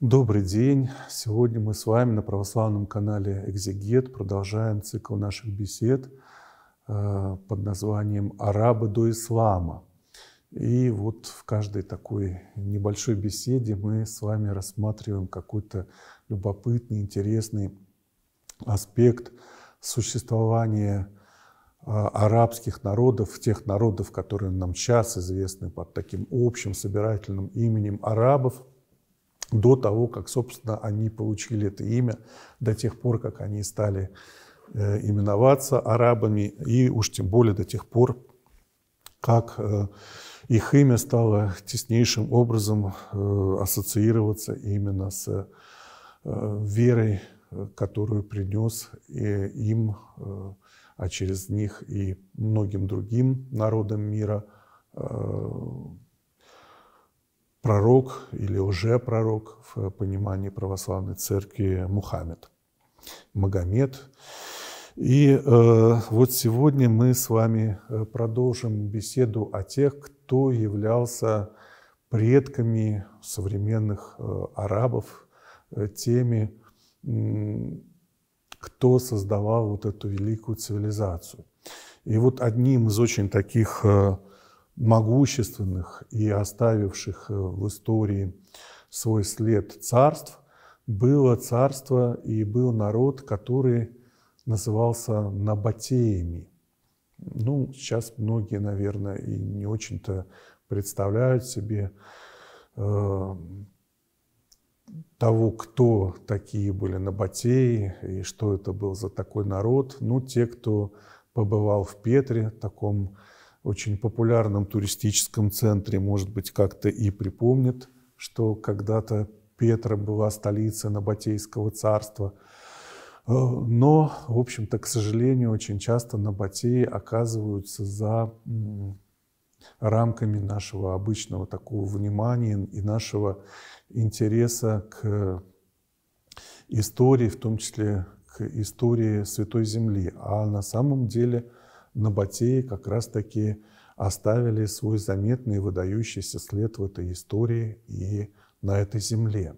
Добрый день! Сегодня мы с вами на православном канале «Экзегет» продолжаем цикл наших бесед э, под названием «Арабы до ислама». И вот в каждой такой небольшой беседе мы с вами рассматриваем какой-то любопытный, интересный аспект существования э, арабских народов, тех народов, которые нам сейчас известны под таким общим собирательным именем арабов – до того, как, собственно, они получили это имя, до тех пор, как они стали э, именоваться арабами, и уж тем более до тех пор, как э, их имя стало теснейшим образом э, ассоциироваться именно с верой, которую принес им, а через них и многим другим народам мира пророк или уже пророк в понимании православной церкви Мухаммед, Магомед. И э, вот сегодня мы с вами э, продолжим беседу о тех, кто являлся предками современных э, арабов, э, теми, кто создавал вот эту великую цивилизацию. И вот одним из очень таких э, могущественных и оставивших э, в истории свой след царств, было царство и был народ, который назывался Набатеями. Ну, сейчас многие, наверное, и не очень-то представляют себе э, того, кто такие были Набатеи и что это был за такой народ. Ну, те, кто побывал в Петре, таком очень популярном туристическом центре, может быть, как-то и припомнит, что когда-то Петра была столица Набатейского царства. Э, но, в общем-то, к сожалению, очень часто Набатеи оказываются за рамками нашего обычного такого внимания и нашего интереса к истории, в том числе к истории Святой Земли. А на самом деле Набатеи как раз-таки оставили свой заметный выдающийся след в этой истории и на этой земле.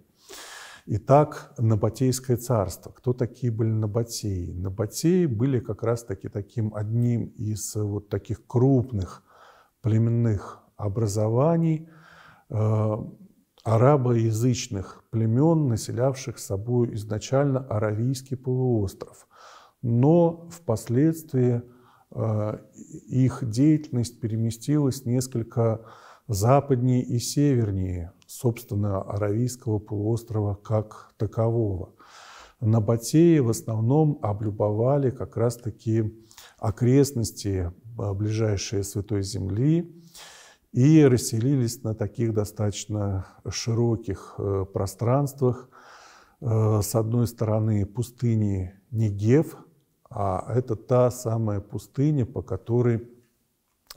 Итак, Набатейское царство. Кто такие были Набатеи? Набатеи были как раз-таки таким одним из вот таких крупных племенных образований, э, арабоязычных племен, населявших собой изначально Аравийский полуостров, но впоследствии – их деятельность переместилась несколько западнее и севернее, собственно, Аравийского полуострова как такового. На Батее в основном облюбовали как раз-таки окрестности а, ближайшие Святой Земли и расселились на таких достаточно широких э, пространствах. Э, с одной стороны пустыни Негев – а это та самая пустыня, по которой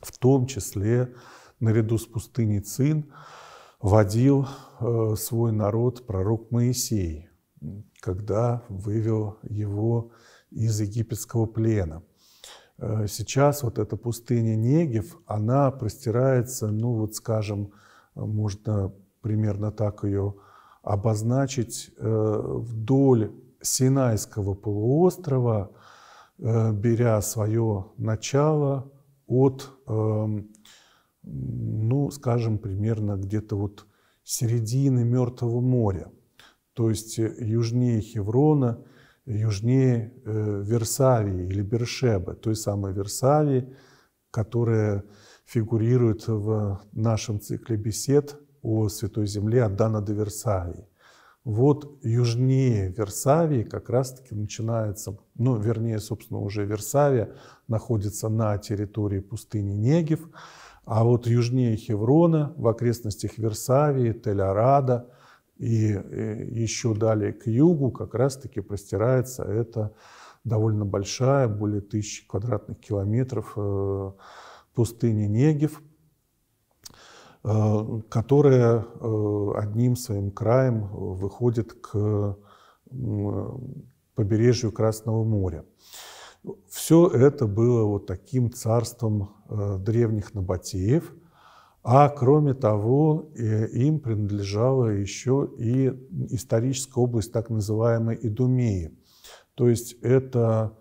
в том числе наряду с пустыней Цин водил э, свой народ пророк Моисей, когда вывел его из египетского плена. Э, сейчас вот эта пустыня Негев, она простирается, ну вот скажем, можно примерно так ее обозначить, э, вдоль Синайского полуострова – Э, беря свое начало от, эм, ну, скажем, примерно где-то вот середины Мертвого моря, то есть э, южнее Хеврона, южнее э, Версавии или Бершебы, той самой Версавии, которая фигурирует в нашем цикле бесед о Святой Земле от Дана до Версавии. Вот южнее Версавии как раз-таки начинается, ну, вернее, собственно, уже Версавия находится на территории пустыни Негев, а вот южнее Хеврона, в окрестностях Версавии, Тель-Арада и э, еще далее к югу как раз-таки простирается эта довольно большая, более тысячи квадратных километров э, пустыни Негев – Э, которая э, одним своим краем э, выходит к побережью Красного моря. Все это было вот таким царством древних набатеев, а кроме того им принадлежала еще и историческая область так называемой Идумеи. То есть это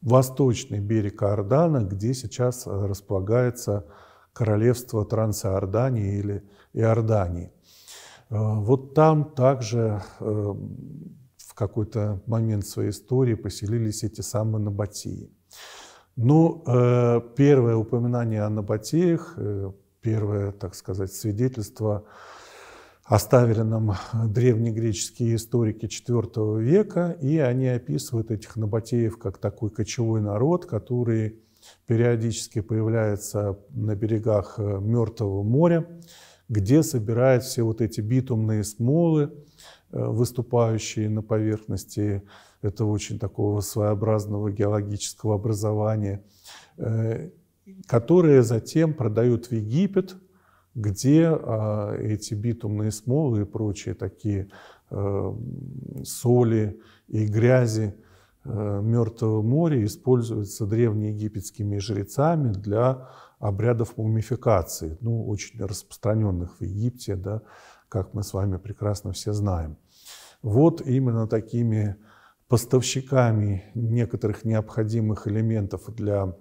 восточный берег Ордана, где сейчас располагается королевства Трансиордании или Иордании. Э, вот там также э, в какой-то момент своей истории поселились эти самые набатии. Ну, э, первое упоминание о набатеях, первое, так сказать, свидетельство оставили нам древнегреческие историки IV века, и они описывают этих набатеев как такой кочевой народ, который периодически появляется на берегах э, Мертвого моря, где собирает все вот эти битумные смолы, э, выступающие на поверхности этого очень такого своеобразного геологического образования, э, которые затем продают в Египет, где а, эти битумные смолы и прочие такие соли и грязи – Э, Мертвого моря используется древнеегипетскими жрецами для обрядов мумификации, ну, очень распространенных в Египте, да, как мы с вами прекрасно все знаем. Вот именно такими поставщиками некоторых необходимых элементов для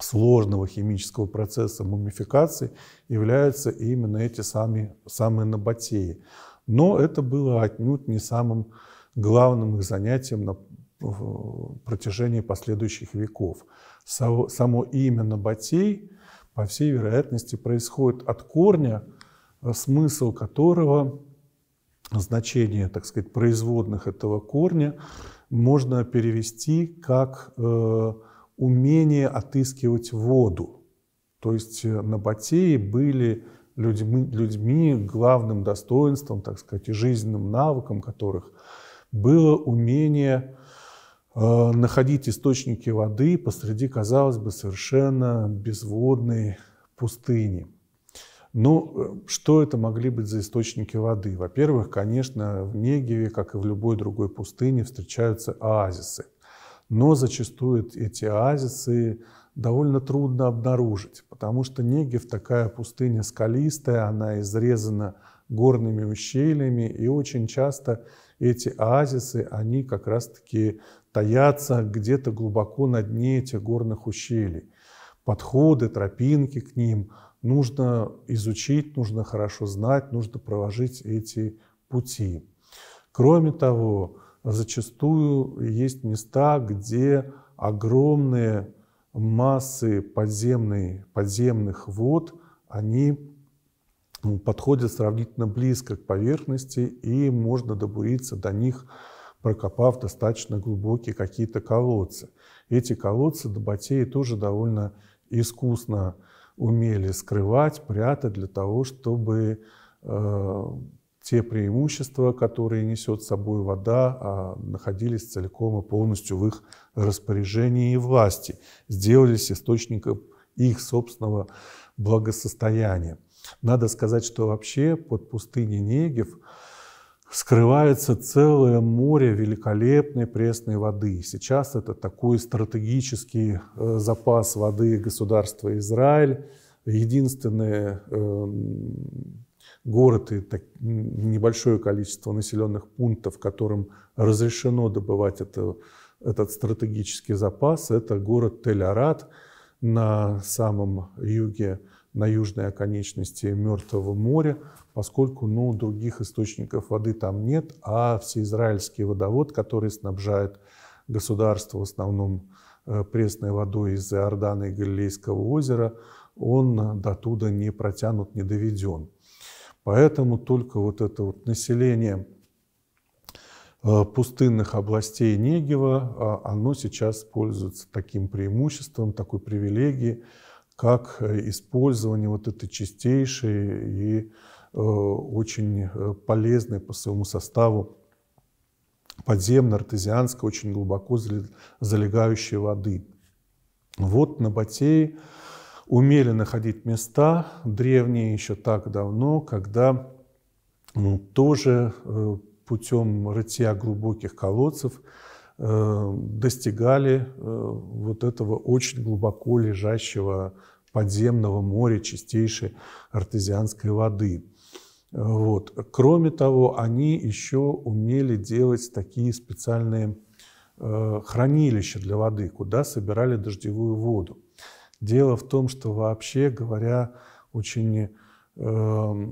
сложного химического процесса мумификации являются именно эти сами, самые набатеи. Но это было отнюдь не самым главным их занятием на в протяжении последующих веков. Само имя Набатей, по всей вероятности, происходит от корня, э, смысл которого, значение, так сказать, производных этого корня можно перевести как э, умение отыскивать воду. То есть э, набатеи были людьми, людьми главным достоинством, так сказать, и жизненным навыком которых было умение Э, находить источники воды посреди, казалось бы, совершенно безводной пустыни. Ну, э, что это могли быть за источники воды? Во-первых, конечно, в Негеве, как и в любой другой пустыне, встречаются оазисы. Но зачастую эти оазисы довольно трудно обнаружить, потому что Негев такая пустыня скалистая, она изрезана горными ущельями, и очень часто эти оазисы, они как раз-таки таятся где-то глубоко на дне этих горных ущелий. Подходы, тропинки к ним нужно изучить, нужно хорошо знать, нужно проложить эти пути. Кроме того, зачастую есть места, где огромные массы подземной, подземных вод, они подходят сравнительно близко к поверхности, и можно добуриться до них прокопав достаточно глубокие какие-то колодцы. Эти колодцы Добатеи тоже довольно искусно умели скрывать, прятать для того, чтобы э, те преимущества, которые несет с собой вода, а, находились целиком и полностью в их распоряжении и власти, сделались источником их собственного благосостояния. Надо сказать, что вообще под пустыней Негев – скрывается целое море великолепной пресной воды. Сейчас это такой стратегический э, запас воды государства Израиль. Единственный э, город и небольшое количество населенных пунктов, которым разрешено добывать это, этот стратегический запас, это город Тель-Арат на самом юге, на южной оконечности Мертвого моря поскольку ну, других источников воды там нет, а всеизраильский водовод, который снабжает государство в основном э, пресной водой из Иордана и Галилейского озера, он до туда не протянут, не доведен. Поэтому только вот это вот население э, пустынных областей Негева, а, оно сейчас пользуется таким преимуществом, такой привилегией, как э, использование вот этой чистейшей и Э, очень э, полезная по своему составу подземная, артезианской очень глубоко залегающей воды. Вот на Батее умели находить места древние еще так давно, когда ну, тоже э, путем рытья глубоких колодцев достигали вот этого очень глубоко лежащего подземного моря чистейшей артезианской воды. Вот. Кроме того, они еще умели делать такие специальные э, хранилища для воды, куда собирали дождевую воду. Дело в том, что вообще говоря, очень э,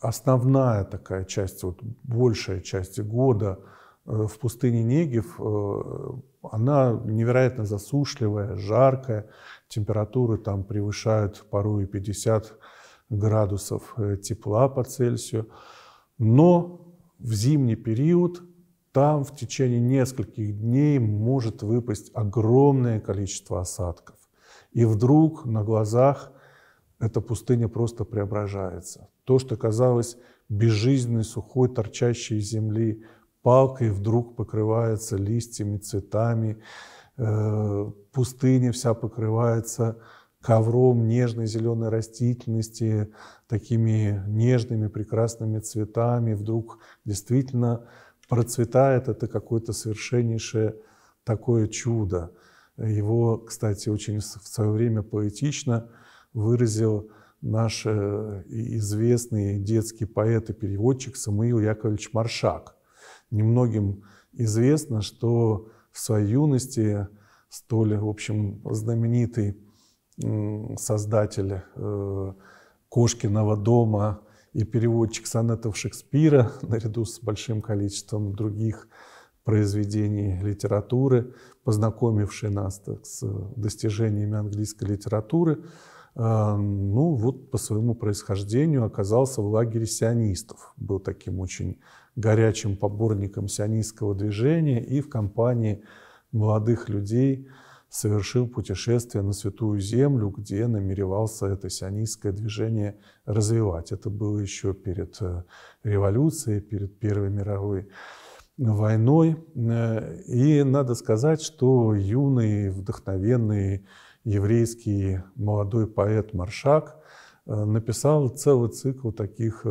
основная такая часть, вот большая часть года э, в пустыне Негев, э, она невероятно засушливая, жаркая, температуры там превышают порой 50 градусов э, тепла по Цельсию. Но в зимний период там в течение нескольких дней может выпасть огромное количество осадков. И вдруг на глазах эта пустыня просто преображается. То, что казалось безжизненной, сухой, торчащей из земли палкой, вдруг покрывается листьями, цветами. Э, пустыня вся покрывается ковром нежной зеленой растительности, такими нежными прекрасными цветами, вдруг действительно процветает это какое-то совершеннейшее такое чудо. Его, кстати, очень в свое время поэтично выразил наш э, известный детский поэт и переводчик Самуил Яковлевич Маршак. Немногим известно, что в своей юности столь, в общем, знаменитый создатель э, Кошкиного дома и переводчик сонетов Шекспира, наряду с большим количеством других произведений литературы, познакомивший нас так, с достижениями английской литературы, э, ну вот по своему происхождению оказался в лагере сионистов. Был таким очень горячим поборником сионистского движения и в компании молодых людей – совершил путешествие на Святую Землю, где намеревался это сионистское движение развивать. Это было еще перед э, революцией, перед Первой мировой войной. Э, и надо сказать, что юный, вдохновенный еврейский молодой поэт Маршак э, написал целый цикл таких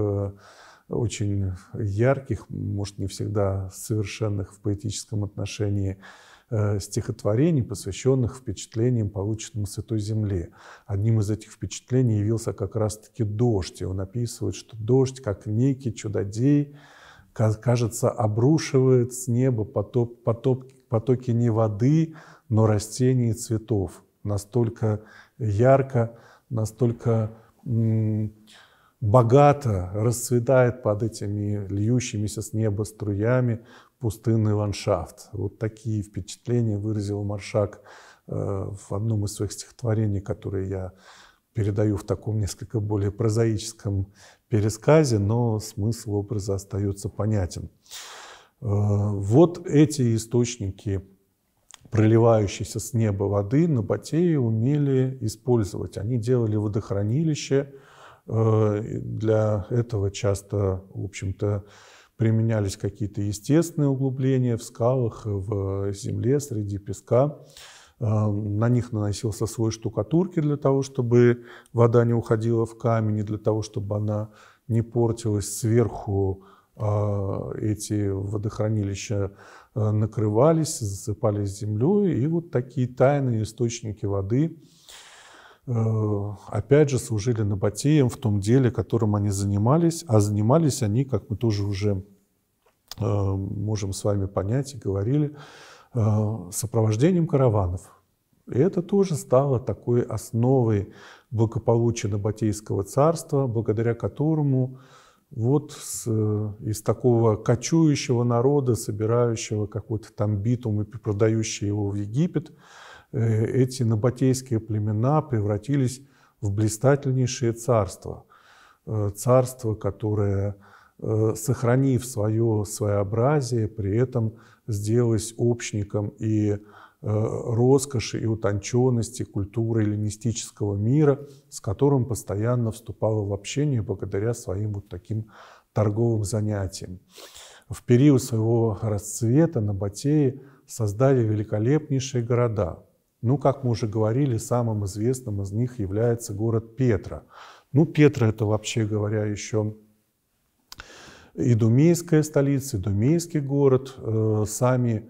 очень ярких, может, не всегда совершенных в поэтическом отношении Э, стихотворений, посвященных впечатлениям, полученным с этой земли. Одним из этих впечатлений явился как раз-таки дождь. И он описывает, что дождь, как некий чудодей, кажется, обрушивает с неба потоп, потоп, потоки не воды, но растений и цветов. Настолько ярко, настолько богато расцветает под этими льющимися с неба струями пустынный ландшафт. Вот такие впечатления выразил Маршак э, в одном из своих стихотворений, которые я передаю в таком несколько более прозаическом пересказе, но смысл образа остается понятен. Э, вот эти источники проливающейся с неба воды на Набатеи умели использовать. Они делали водохранилище, э, для этого часто, в общем-то, применялись какие-то естественные углубления в скалах, в земле, среди песка. Э, на них наносился слой штукатурки для того, чтобы вода не уходила в камень, и для того, чтобы она не портилась сверху. Э, эти водохранилища э, накрывались, засыпались землей, и вот такие тайные источники воды Э, опять же, служили Набатеям в том деле, которым они занимались, а занимались они, как мы тоже уже э, можем с вами понять и говорили, э, сопровождением караванов. И это тоже стало такой основой благополучия Набатейского царства, благодаря которому вот с, из такого кочующего народа, собирающего какой-то там битум и продающего его в Египет, Э, эти набатейские племена превратились в блистательнейшее царство. Э, царство, которое, э, сохранив свое своеобразие, при этом сделалось общником и роскоши и утонченности культуры эллинистического мира, с которым постоянно вступало в общение благодаря своим вот таким торговым занятиям. В период своего расцвета Набатеи создали великолепнейшие города, ну, как мы уже говорили, самым известным из них является город Петра. Ну, Петра – это, вообще говоря, еще идумейская столица, идумейский город. Э, сами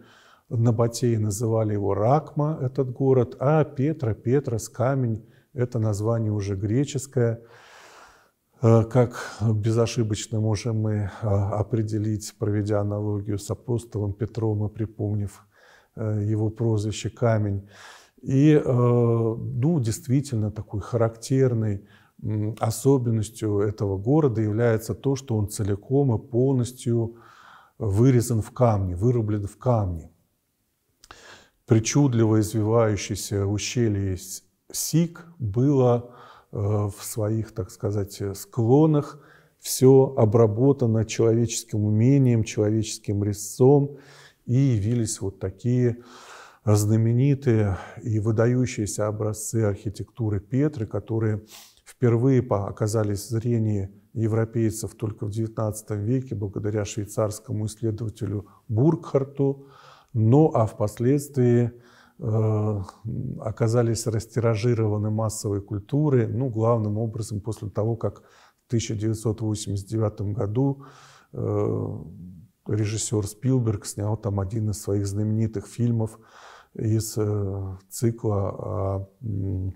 Набатеи называли его Ракма, этот город, а Петра, Петрос, камень – это название уже греческое. Э, как безошибочно можем мы э, определить, проведя аналогию с апостолом Петром и припомнив его прозвище «Камень». И, э, ну, действительно, такой характерной особенностью этого города является то, что он целиком и полностью вырезан в камне, вырублен в камне. Причудливо извивающееся ущелье Сик было э, в своих, так сказать, склонах все обработано человеческим умением, человеческим резцом, и явились вот такие э, знаменитые и выдающиеся образцы архитектуры Петры, которые впервые оказались в зрении европейцев только в XIX веке благодаря швейцарскому исследователю Буркхарту, ну а впоследствии э, оказались растиражированы массовой культурой, ну, главным образом после того, как в 1989 году э, режиссер Спилберг снял там один из своих знаменитых фильмов из э, цикла о э,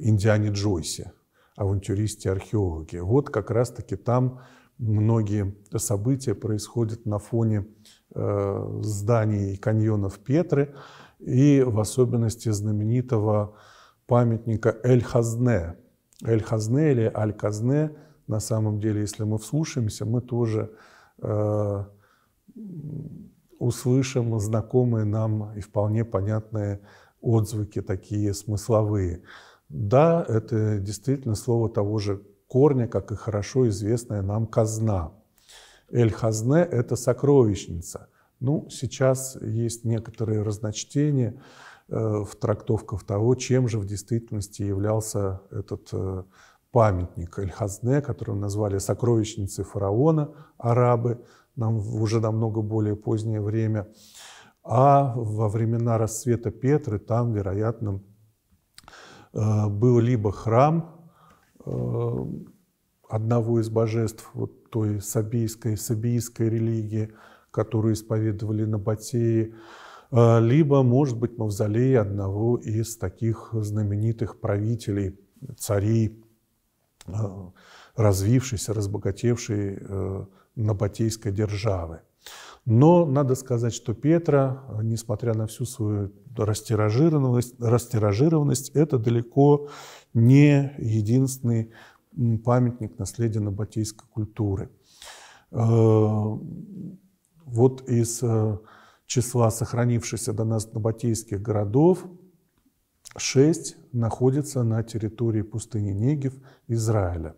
Индиане Джойсе, авантюристе-археологе. Вот как раз-таки там многие события происходят на фоне э, зданий и каньонов Петры, и в особенности знаменитого памятника Эль-Хазне. Эль-Хазне или Аль-Казне, на самом деле, если мы вслушаемся, мы тоже услышим знакомые нам и вполне понятные отзвуки, такие смысловые. Да, это действительно слово того же корня, как и хорошо известная нам казна. Эль-Хазне – это сокровищница. Ну, сейчас есть некоторые разночтения э, в трактовках того, чем же в действительности являлся этот э, памятник Эль-Хазне, который назвали сокровищницей фараона арабы – нам уже намного более позднее время. А во времена расцвета Петры там, вероятно, э, был либо храм э, одного из божеств вот той сабийской, сабийской религии, которую исповедовали на Батее, э, либо, может быть, мавзолей одного из таких знаменитых правителей, царей, развившейся, разбогатевшей Набатейской державы. Но надо сказать, что Петра, несмотря на всю свою растиражированность, растиражированность это далеко не единственный памятник наследия набатейской культуры. Э, вот из э, числа сохранившихся до нас набатейских городов шесть находятся на территории пустыни Негев Израиля.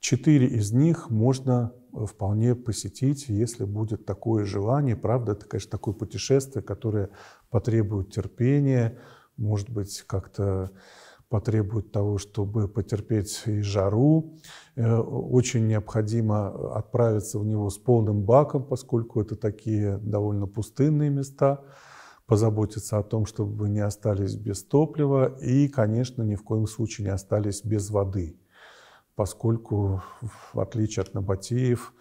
Четыре из них можно вполне посетить, если будет такое желание. Правда, это, конечно, такое путешествие, которое потребует терпения, может быть, как-то потребует того, чтобы потерпеть и жару. Э, очень необходимо отправиться в него с полным баком, поскольку это такие довольно пустынные места, позаботиться о том, чтобы не остались без топлива и, конечно, ни в коем случае не остались без воды поскольку, в отличие от Набатеев,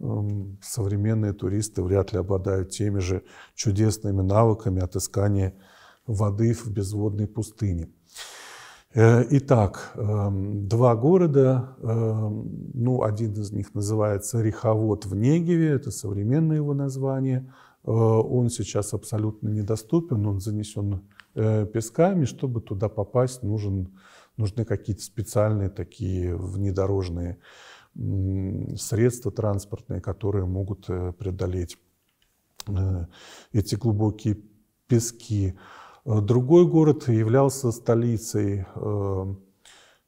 эм, современные туристы вряд ли обладают теми же чудесными навыками отыскания воды в безводной пустыне. Э, итак, эм, два города, эм, ну, один из них называется Риховод в Негеве, это современное его название, э, он сейчас абсолютно недоступен, он занесен э, песками, чтобы туда попасть, нужен нужны какие-то специальные такие внедорожные средства транспортные, которые могут э, преодолеть э, эти глубокие пески. Э, другой город являлся столицей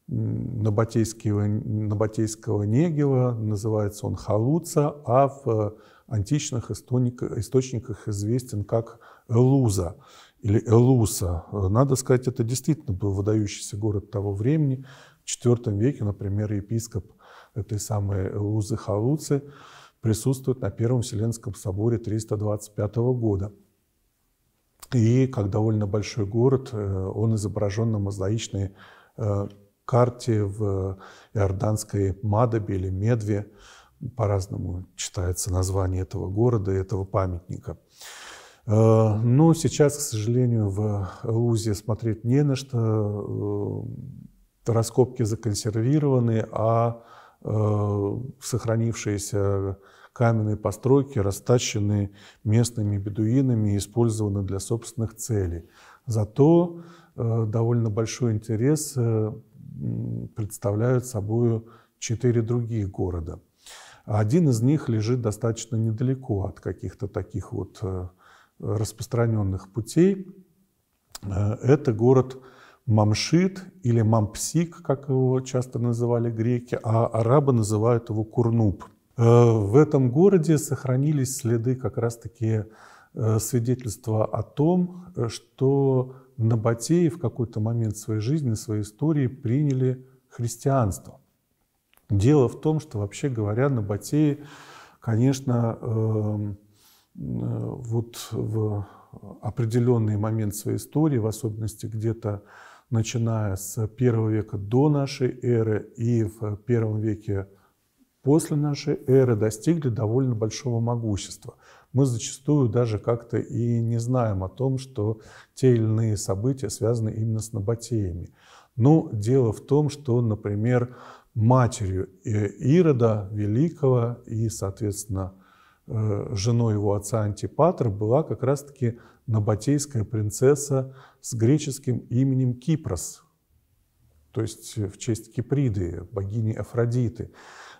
Набатейского, Набатейского Негева, называется он Халуца, а в античных источниках известен как Луза или Элуса. Надо сказать, это действительно был выдающийся город того времени. В IV веке, например, епископ этой самой Элузы Халуцы присутствует на Первом Вселенском соборе 325 года. И как довольно большой город, э, он изображен на мозаичной э, карте в иорданской Мадабе или Медве, по-разному читается название этого города и этого памятника – Э, но сейчас, к сожалению, в Лузе смотреть не на что. Э, раскопки законсервированы, а э, сохранившиеся каменные постройки растащены местными бедуинами и использованы для собственных целей. Зато довольно большой интерес представляют собой четыре других города. Один из них лежит достаточно недалеко от каких-то таких вот распространенных путей. Э, это город Мамшит или Мампсик, как его часто называли греки, а арабы называют его Курнуб. Э, в этом городе сохранились следы как раз-таки э, свидетельства о том, что Набатеи в какой-то момент своей жизни, своей истории приняли христианство. Дело в том, что вообще говоря, Набатеи, конечно, эм, Э, вот в определенный момент своей истории, в особенности где-то начиная с первого века до нашей эры и в первом веке после нашей эры достигли довольно большого могущества. Мы зачастую даже как-то и не знаем о том, что те или иные события связаны именно с набатеями. Но дело в том, что, например, матерью э, Ирода Великого и, соответственно, Э, женой его отца Антипатра была как раз-таки набатейская принцесса с греческим именем Кипрос, то есть э, в честь Киприды, богини Афродиты.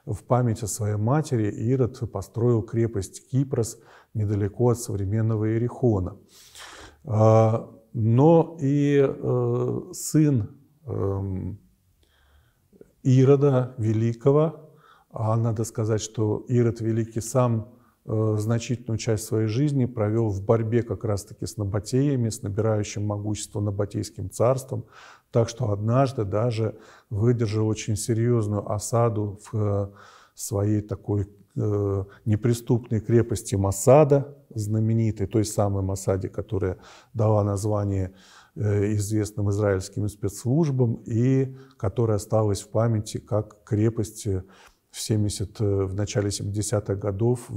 В память о своей матери Ирод построил крепость Кипрос недалеко от современного Иерихона. А, но и э, сын эм, Ирода Великого, а надо сказать, что Ирод Великий сам Э, значительную часть своей жизни провел в борьбе как раз-таки с набатеями, с набирающим могущество набатейским царством. Так что однажды даже выдержал очень серьезную осаду в э, своей такой э, неприступной крепости Масада, знаменитой, той самой Масаде, которая дала название известным израильским спецслужбам и которая осталась в памяти как крепость в, 70, э, в начале 70-х годов,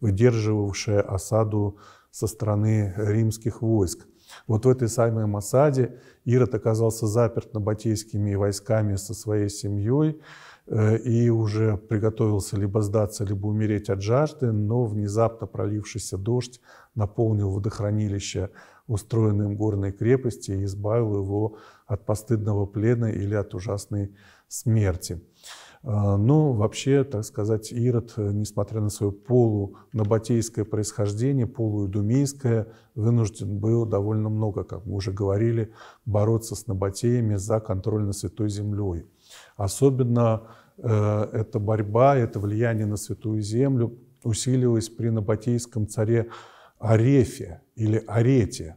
выдерживавшая осаду со стороны римских войск. Вот в этой самой осаде Ирод оказался заперт набатейскими войсками со своей семьей э, и уже приготовился либо сдаться, либо умереть от жажды, но внезапно пролившийся дождь наполнил водохранилище, устроенное им горной крепости, и избавил его от постыдного плена или от ужасной смерти. А, но вообще, так сказать, Ирод, э, несмотря на свое полунабатейское происхождение, полуидумейское, вынужден был довольно много, как мы уже говорили, бороться с набатеями за контроль над Святой Землей. Особенно э, эта борьба, это влияние на Святую Землю усилилось при набатейском царе Арефе или Арете.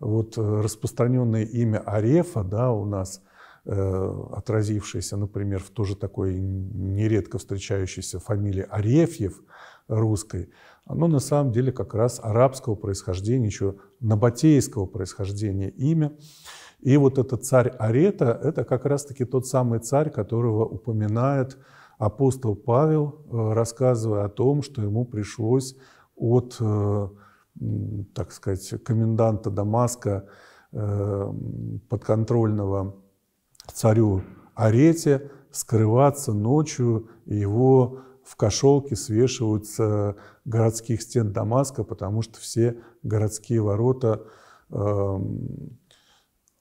Вот э, распространенное имя Арефа да, у нас – Э, отразившаяся, например, в тоже такой нередко встречающейся фамилии Арефьев русской, оно на самом деле как раз арабского происхождения, еще набатейского происхождения имя. И вот этот царь Арета – это как раз-таки тот самый царь, которого упоминает апостол Павел, э, рассказывая о том, что ему пришлось от, э, так сказать, коменданта Дамаска подконтрольного царю Арете скрываться ночью, и его в кошелке свешивают с э, городских стен Дамаска, потому что все городские ворота эм,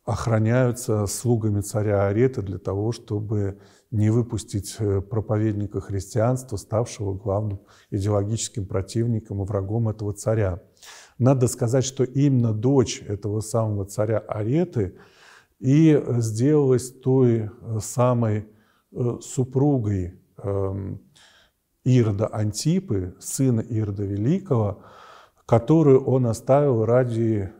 охраняются слугами царя Арета для того, чтобы не выпустить э, проповедника христианства, ставшего главным идеологическим противником и врагом этого царя. Надо сказать, что именно дочь этого самого царя Ареты – и э, сделалась той э, самой э, супругой эм, Ирда Антипы, сына Ирда Великого, которую он оставил ради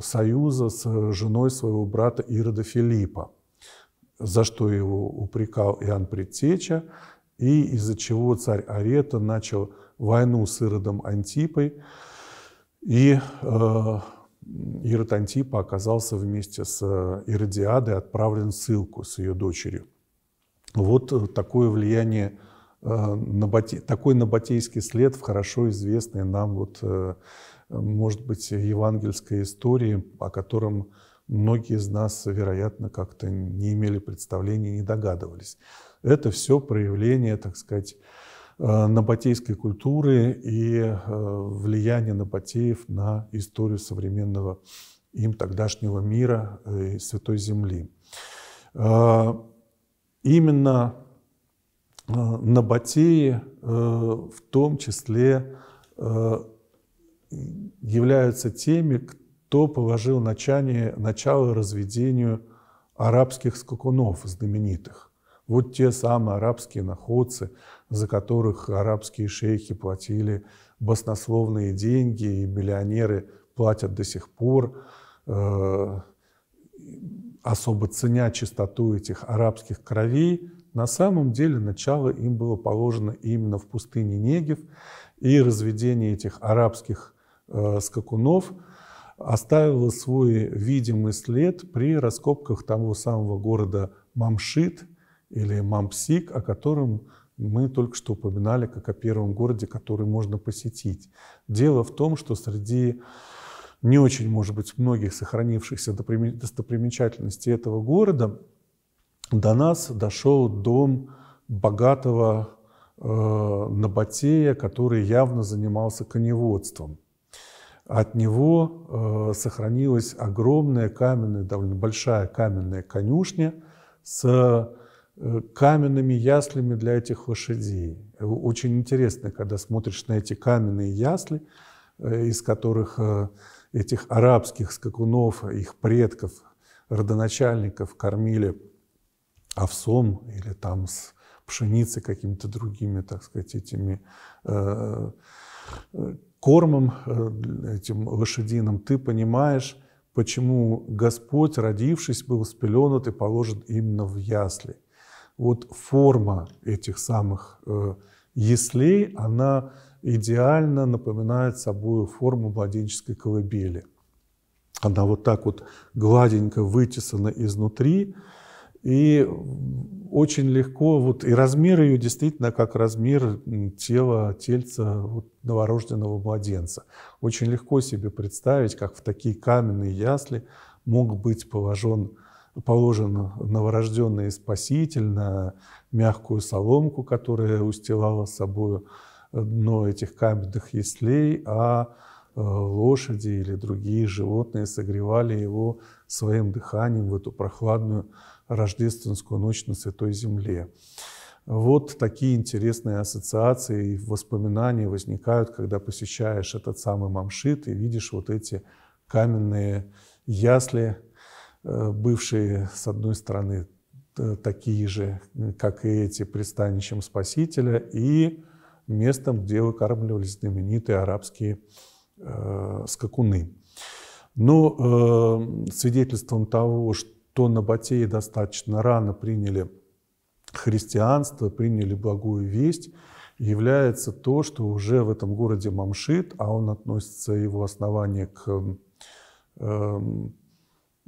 союза с женой своего брата Ирода Филиппа, за что его упрекал Иоанн Предтеча, и из-за чего царь Арета начал войну с Иродом Антипой и Ирод Антипа оказался вместе с э, Иродиадой отправлен в ссылку с ее дочерью. Вот э, такое влияние, э, такой набатейский след в хорошо известной нам, вот, может быть, евангельской истории, о котором многие из нас, вероятно, как-то не имели представления, не догадывались. Это все проявление, так сказать, Э, набатейской культуры и э, влияние набатеев на историю современного им тогдашнего мира и Святой Земли. Э, именно набатеи в том числе являются теми, кто положил начание, начало разведению арабских скакунов знаменитых. Вот те самые арабские находцы, за которых арабские шейхи платили баснословные деньги, и миллионеры платят до сих пор, э, особо ценя чистоту этих арабских кровей, на самом деле начало им было положено именно в пустыне Негев, и разведение этих арабских э, скакунов оставило свой видимый след при раскопках того самого города Мамшит или Мампсик, о котором мы только что упоминали как о первом городе, который можно посетить. Дело в том, что среди не очень, может быть, многих сохранившихся достопримечательностей этого города до нас дошел дом богатого э, Набатея, который явно занимался коневодством. От него э, сохранилась огромная каменная, довольно большая каменная конюшня с Э, каменными яслями для этих лошадей. Э, очень интересно, когда смотришь на эти каменные ясли, э, из которых этих арабских скакунов, их предков, родоначальников кормили овсом или там с пшеницей какими-то другими, так сказать, этими кормом, этим лошадиным, ты понимаешь, почему Господь, родившись, был спеленут и положен именно в ясли – вот форма этих самых э, яслей, она идеально напоминает собой форму младенческой колыбели. Она вот так вот гладенько вытесана изнутри, и очень легко, вот и размер ее действительно как размер тела, тельца вот, новорожденного младенца. Очень легко себе представить, как в такие каменные ясли мог быть положен положен новорожденный спаситель на мягкую соломку, которая устилала собой дно этих каменных яслей, а э, лошади или другие животные согревали его своим дыханием в эту прохладную рождественскую ночь на Святой Земле. Вот такие интересные ассоциации и воспоминания возникают, когда посещаешь этот самый Мамшит и видишь вот эти каменные ясли, Э, бывшие, с одной стороны, такие же, как и эти, пристанищем Спасителя, и местом, где выкармливались знаменитые арабские э, скакуны. Но э, свидетельством того, что на Набатеи достаточно рано приняли христианство, приняли благую весть, является то, что уже в этом городе Мамшит, а он относится, его основание, к эм,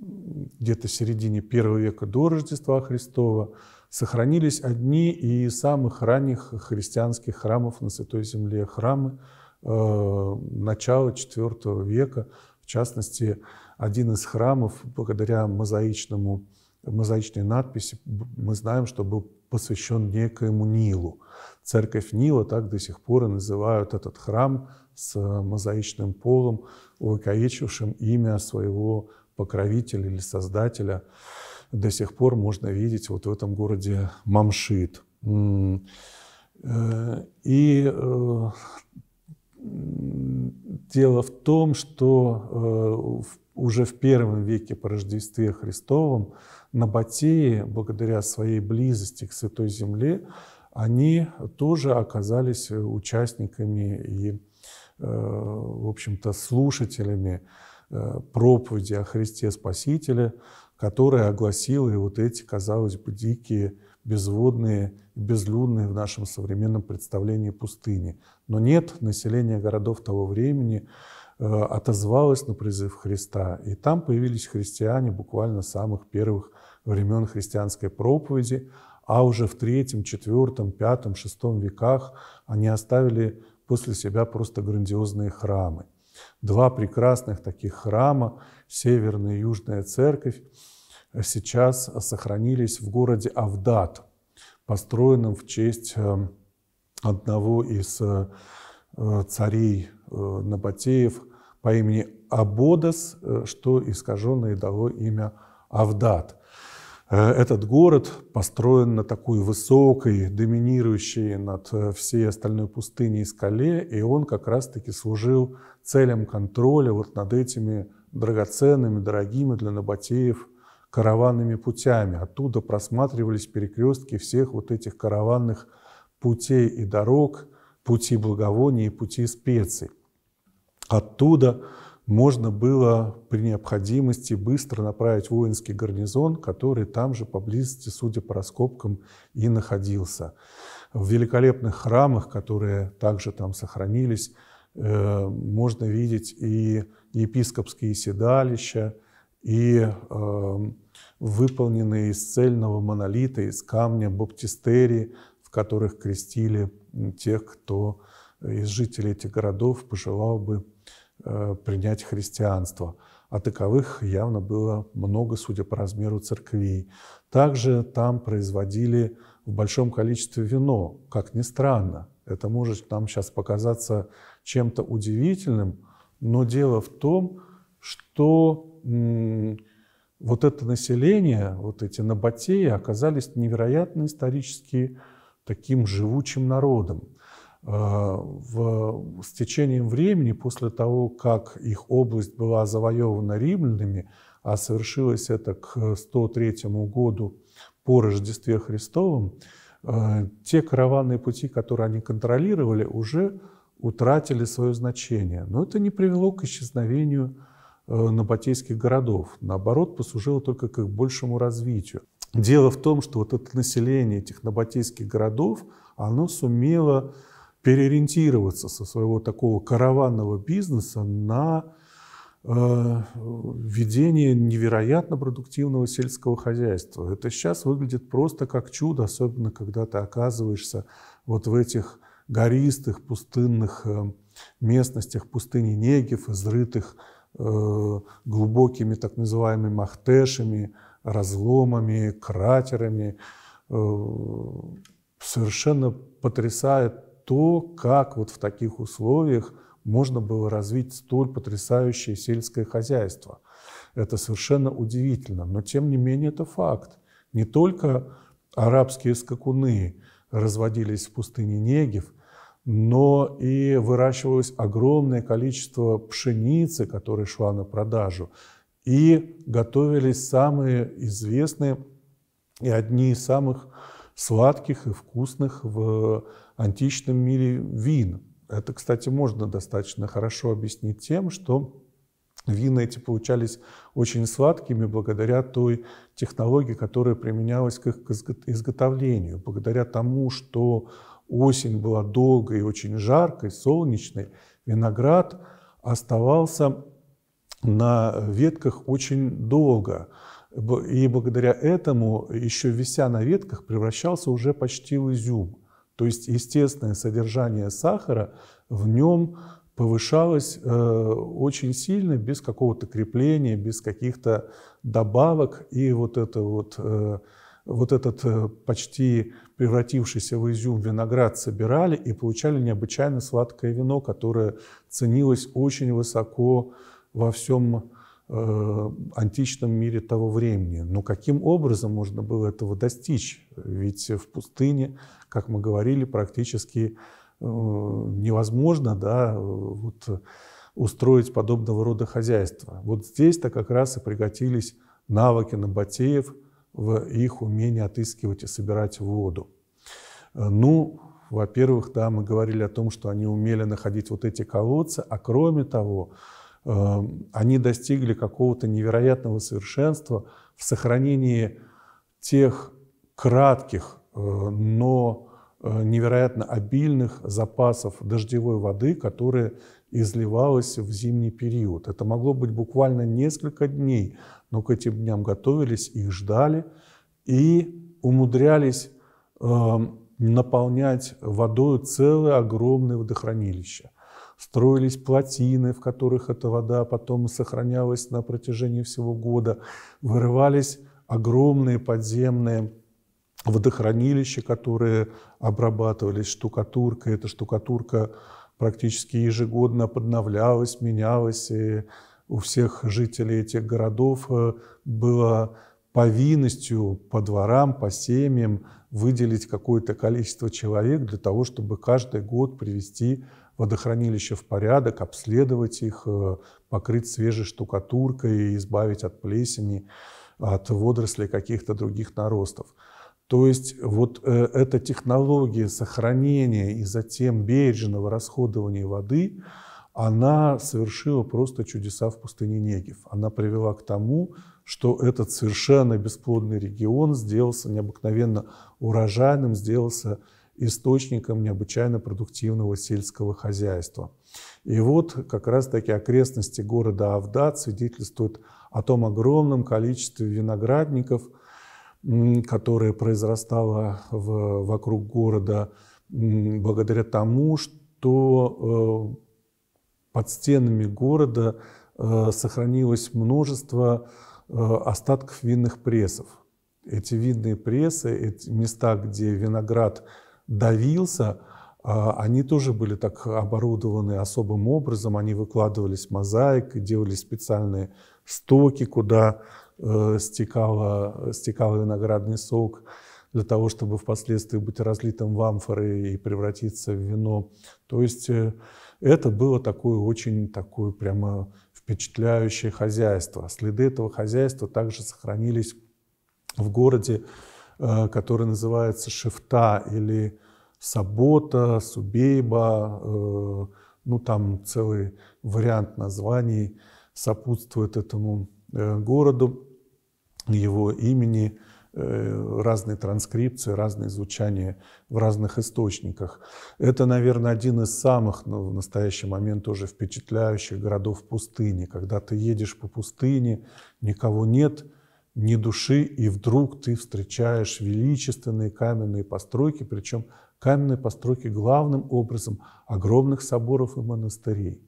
где-то середине первого века до Рождества Христова сохранились одни из самых ранних христианских храмов на Святой Земле, храмы э, начала IV века, в частности, один из храмов, благодаря мозаичному, мозаичной надписи, мы знаем, что был посвящен некоему Нилу. Церковь Нила, так до сих пор и называют этот храм с мозаичным полом, увековечившим имя своего покровителя или создателя до сих пор можно видеть вот в этом городе Мамшит. Э, и э, дело в том, что э, уже в первом веке по Рождестве Христовом Набатеи, благодаря своей близости к Святой Земле, они тоже оказались участниками и, в общем-то, слушателями Э, проповеди о Христе Спасителе, которая огласила и вот эти, казалось бы, дикие, безводные, безлюдные в нашем современном представлении пустыни. Но нет, население городов того времени э, отозвалось на призыв Христа, и там появились христиане буквально самых первых времен христианской проповеди, а уже в третьем, четвертом, пятом, шестом веках они оставили после себя просто грандиозные храмы. Два прекрасных таких храма, Северная и Южная Церковь, э, сейчас сохранились в городе Авдат, построенном в честь э, одного из э, царей Набатеев по имени Абодас, что искаженное дало имя Авдат – Э, этот город построен на такой высокой, доминирующей над э, всей остальной пустыней скале, и он как раз-таки служил целям контроля вот над этими драгоценными, дорогими для набатеев караванными путями. Оттуда просматривались перекрестки всех вот этих караванных путей и дорог, пути благовония и пути специй. Оттуда можно было при необходимости быстро направить воинский гарнизон, который там же поблизости, судя по раскопкам, и находился. В великолепных храмах, которые также там сохранились, э, можно видеть и епископские седалища, и эм, выполненные из цельного монолита, из камня баптистерии, в которых крестили тех, кто э, из жителей этих городов пожелал бы Э, принять христианство. А таковых явно было много, судя по размеру церквей. Также там производили в большом количестве вино, как ни странно. Это может нам сейчас показаться чем-то удивительным, но дело в том, что вот это население, вот эти набатеи оказались невероятно исторически таким живучим народом. Э, в, с течением времени, после того, как их область была завоевана римлянами, а совершилось это к 103 году по Рождестве Христовом, э, те караванные пути, которые они контролировали, уже утратили свое значение. Но это не привело к исчезновению э, набатейских городов. Наоборот, послужило только к их большему развитию. Дело в том, что вот это население этих набатейских городов, оно сумело переориентироваться со своего такого караванного бизнеса на э, ведение невероятно продуктивного сельского хозяйства. Это сейчас выглядит просто как чудо, особенно когда ты оказываешься вот в этих гористых пустынных э, местностях, пустыни Негев, изрытых э, глубокими так называемыми махтешами, разломами, кратерами. Совершенно потрясает то, как вот в таких условиях можно было развить столь потрясающее сельское хозяйство. Это совершенно удивительно, но тем не менее это факт. Не только арабские скакуны разводились в пустыне Негев, но и выращивалось огромное количество пшеницы, которая шла на продажу, и готовились самые известные и одни из самых сладких и вкусных в античном мире вин. Это, кстати, можно достаточно хорошо объяснить тем, что вина эти получались очень сладкими благодаря той технологии, которая применялась к их изготовлению, благодаря тому, что осень была долгой и очень жаркой, солнечной, виноград оставался на ветках очень долго – и благодаря этому, еще вися на ветках, превращался уже почти в изюм. То есть естественное содержание сахара в нем повышалось э, очень сильно, без какого-то крепления, без каких-то добавок. И вот, это вот, э, вот этот э, почти превратившийся в изюм виноград собирали и получали необычайно сладкое вино, которое ценилось очень высоко во всем мире Э, античном мире того времени. Но каким образом можно было этого достичь? Ведь в пустыне, как мы говорили, практически э, невозможно да, вот, устроить подобного рода хозяйство. Вот здесь-то как раз и пригодились навыки набатеев в их умении отыскивать и собирать воду. Э, ну, во-первых, да, мы говорили о том, что они умели находить вот эти колодцы, а кроме того, Эм, они достигли какого-то невероятного совершенства в сохранении тех кратких, э, но э, невероятно обильных запасов дождевой воды, которая изливалась в зимний период. Это могло быть буквально несколько дней, но к этим дням готовились, их ждали и умудрялись эм, наполнять водой целое огромное водохранилище – строились плотины, в которых эта вода потом сохранялась на протяжении всего года, вырывались огромные подземные водохранилища, которые обрабатывались штукатуркой. Эта штукатурка практически ежегодно подновлялась, менялась, и у всех жителей этих городов э, было повинностью по дворам, по семьям выделить какое-то количество человек для того, чтобы каждый год привести водохранилища в порядок, обследовать их, э, покрыть свежей штукатуркой, избавить от плесени, от водорослей каких-то других наростов. То есть вот э, эта технология сохранения и затем бережного расходования воды, она совершила просто чудеса в пустыне Негев. Она привела к тому, что этот совершенно бесплодный регион сделался необыкновенно урожайным, сделался источником необычайно продуктивного сельского хозяйства. И вот как раз-таки окрестности города Авдат свидетельствуют о том огромном количестве виноградников, которое произрастало в, вокруг города благодаря тому, что э, под стенами города э, сохранилось множество э, остатков винных прессов. Эти винные прессы, эти места, где виноград давился, а, они тоже были так оборудованы особым образом, они выкладывались мозаикой, делали специальные стоки, куда э, стекало стекал виноградный сок для того, чтобы впоследствии быть разлитым в амфоры и превратиться в вино. То есть э, это было такое очень такое прямо впечатляющее хозяйство. Следы этого хозяйства также сохранились в городе, э, который называется Шифта или Сабота, Субейба, э, ну там целый вариант названий сопутствует этому э, городу, его имени, э, разные транскрипции, разные звучания в разных источниках. Это, наверное, один из самых ну, в настоящий момент тоже впечатляющих городов пустыни, когда ты едешь по пустыне, никого нет, ни души, и вдруг ты встречаешь величественные каменные постройки, причем каменные постройки главным образом огромных соборов и монастырей.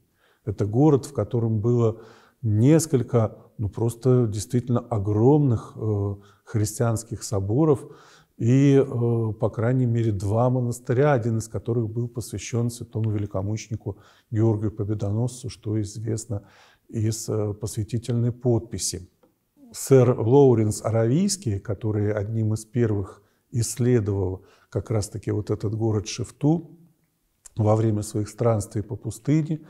Это город, в котором было несколько, ну просто действительно огромных э, христианских соборов и, э, по крайней мере, два монастыря, один из которых был посвящен святому великомученику Георгию Победоносцу, что известно из э, посвятительной подписи. Сэр Лоуренс Аравийский, который одним из первых исследовал как раз-таки вот этот город Шифту во время своих странствий по пустыне,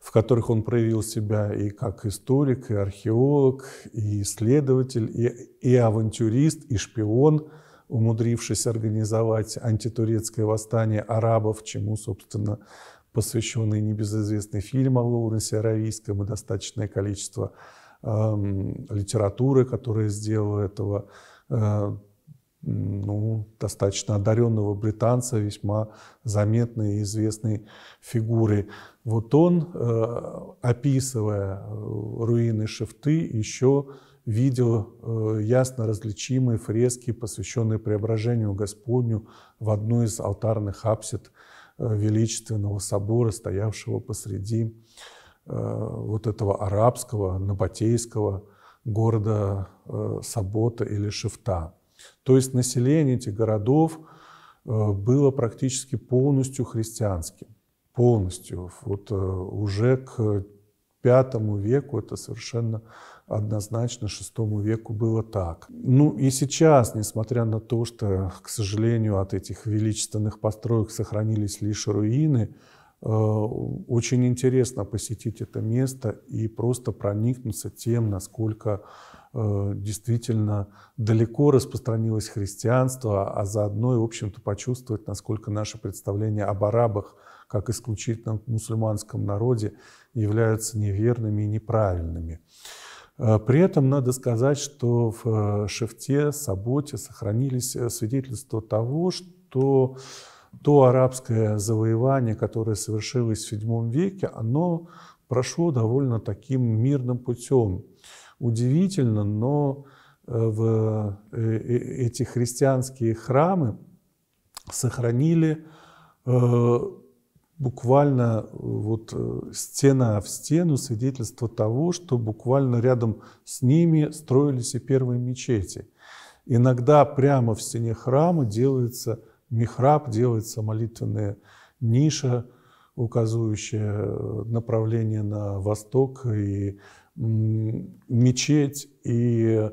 в которых он проявил себя и как историк, и археолог, и исследователь, и, и авантюрист, и шпион, умудрившись организовать антитурецкое восстание арабов, чему, собственно, посвященный небезызвестный фильм о Лоуренсе Аравийском и достаточное количество э, литературы, которая сделала этого э, ну, достаточно одаренного британца, весьма заметной и известной фигуры. Вот он, э, описывая э, руины Шифты, еще видел э, ясно различимые фрески, посвященные преображению Господню в одну из алтарных апсид Величественного собора, стоявшего посреди вот этого арабского, набатейского города Сабота или Шифта. То есть население этих городов э, было практически полностью христианским. Полностью. Вот э, уже к V веку это совершенно однозначно, VI веку было так. Ну и сейчас, несмотря на то, что, к сожалению, от этих величественных построек сохранились лишь руины, Э, очень интересно посетить это место и просто проникнуться тем, насколько э, действительно далеко распространилось христианство, а заодно и, в общем-то, почувствовать, насколько наше представление об арабах как исключительно мусульманском народе являются неверными и неправильными. Э, при этом надо сказать, что в Шефте, Саботе сохранились свидетельства того, что то арабское завоевание, которое совершилось в VII веке, оно прошло довольно таким мирным путем. Удивительно, но э, в э, э, эти христианские храмы сохранили буквально вот стена в стену свидетельство того, что буквально рядом с ними строились и первые мечети. Иногда прямо в стене храма делается михраб, делается молитвенная ниша, указывающая э, направление на восток, и мечеть, и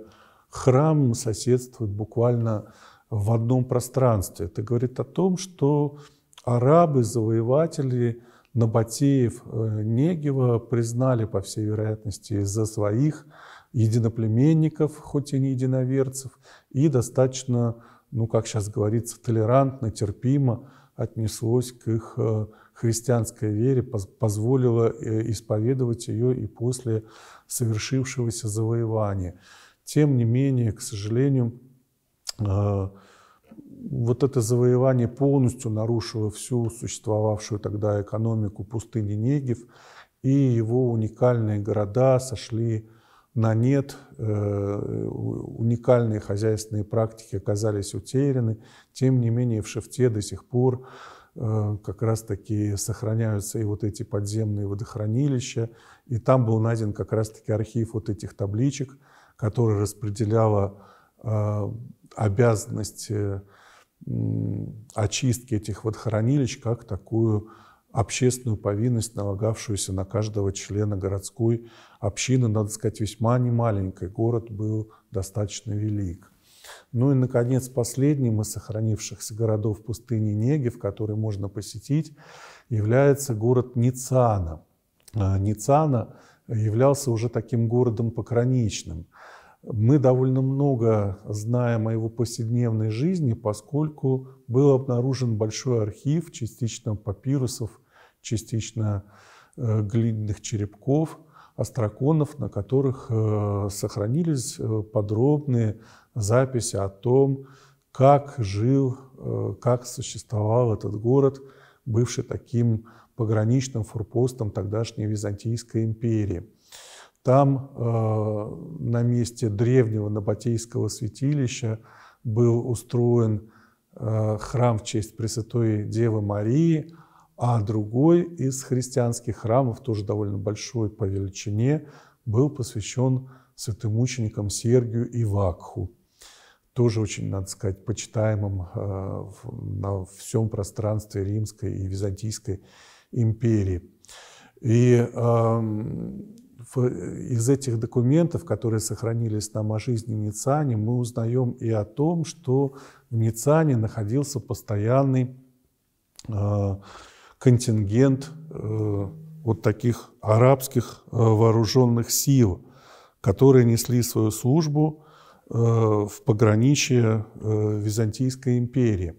храм соседствуют буквально в одном пространстве. Это говорит о том, что арабы, завоеватели Набатеев э, Негева признали, по всей вероятности, за своих единоплеменников, хоть и не единоверцев, и достаточно ну, как сейчас говорится, толерантно, терпимо отнеслось к их э, христианской вере, позволило э, исповедовать ее и после совершившегося завоевания. Тем не менее, к сожалению, э, вот это завоевание полностью нарушило всю существовавшую тогда экономику пустыни Негев, и его уникальные города сошли на нет, э, уникальные хозяйственные практики оказались утеряны. Тем не менее, в шифте до сих пор э, как раз-таки сохраняются и вот эти подземные водохранилища. И там был найден как раз-таки архив вот этих табличек, который распределяла э, обязанность очистки этих водохранилищ как такую общественную повинность, налагавшуюся на каждого члена городской общины, надо сказать, весьма немаленькой. Город был достаточно велик. Ну и, наконец, последним из сохранившихся городов пустыни Негев, который можно посетить, является город Ницана. А, Ницана являлся уже таким городом пограничным. Мы довольно много знаем о его повседневной жизни, поскольку был обнаружен большой архив, частично папирусов частично э, глиняных черепков, остроконов, на которых э, сохранились э, подробные записи о том, как жил, как существовал этот город, бывший таким пограничным форпостом тогдашней Византийской империи. Там на месте древнего Набатейского святилища был устроен храм в честь Пресвятой Девы Марии – а другой из христианских храмов, тоже довольно большой по величине, был посвящен святым ученикам Сергию и Вакху. Тоже очень, надо сказать, почитаемым э, на всем пространстве Римской и Византийской империи. И эм, из этих документов, которые сохранились нам о жизни Ницани, мы узнаем и о том, что в Ницане находился постоянный э, контингент э, вот таких арабских э, вооруженных сил, которые несли свою службу э, в пограничье Византийской империи.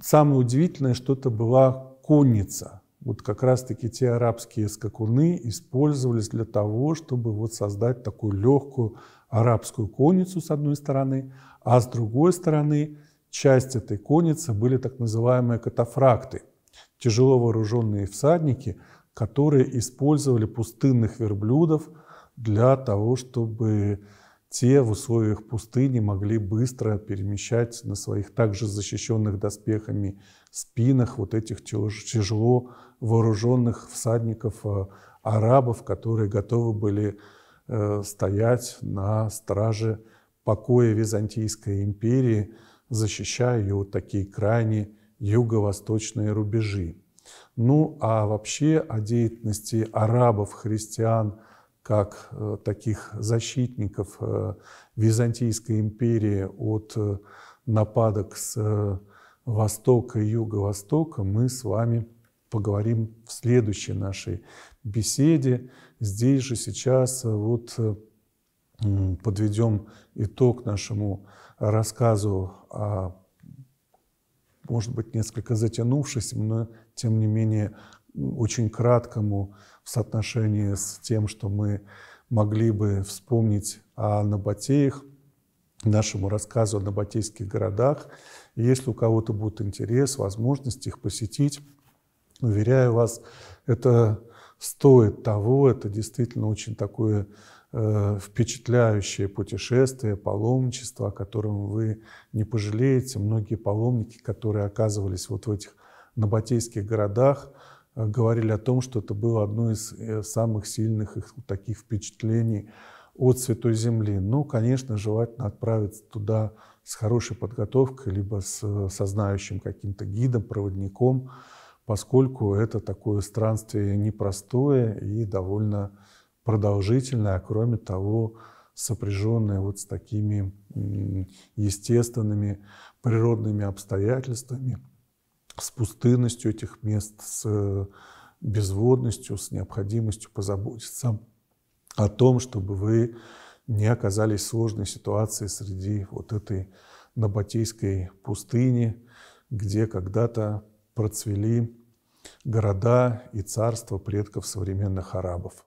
Самое удивительное, что это была конница. Вот как раз-таки те арабские скакуны использовались для того, чтобы вот создать такую легкую арабскую конницу с одной стороны, а с другой стороны часть этой конницы были так называемые катафракты, тяжело вооруженные всадники, которые использовали пустынных верблюдов для того, чтобы те в условиях пустыни могли быстро перемещать на своих также защищенных доспехами спинах вот этих тяжело вооруженных всадников э, арабов, которые готовы были э, стоять на страже покоя Византийской империи – защищая вот такие крайние юго-восточные рубежи. Ну а вообще о деятельности арабов, христиан, как э, таких защитников э, Византийской империи от э, нападок с востока и юго-востока мы с вами поговорим в следующей нашей беседе. Здесь же сейчас вот подведем итог нашему рассказу, о, может быть, несколько затянувшись, но, тем не менее, очень краткому в соотношении с тем, что мы могли бы вспомнить о Набатеях, нашему рассказу о набатейских городах. если у кого-то будет интерес, возможность их посетить, уверяю вас, это стоит того, это действительно очень такое Э, впечатляющее путешествие, паломничество, о котором вы не пожалеете. Многие паломники, которые оказывались вот в этих набатейских городах, э, говорили о том, что это было одно из э, самых сильных их таких впечатлений от Святой Земли. Ну, конечно, желательно отправиться туда с хорошей подготовкой, либо с, со знающим каким-то гидом, проводником, поскольку это такое странствие непростое и довольно продолжительное, а кроме того, сопряженное вот с такими естественными природными обстоятельствами, с пустынностью этих мест, с э, безводностью, с необходимостью позаботиться о том, чтобы вы не оказались в сложной ситуации среди вот этой Набатейской пустыни, где когда-то процвели города и царства предков современных арабов.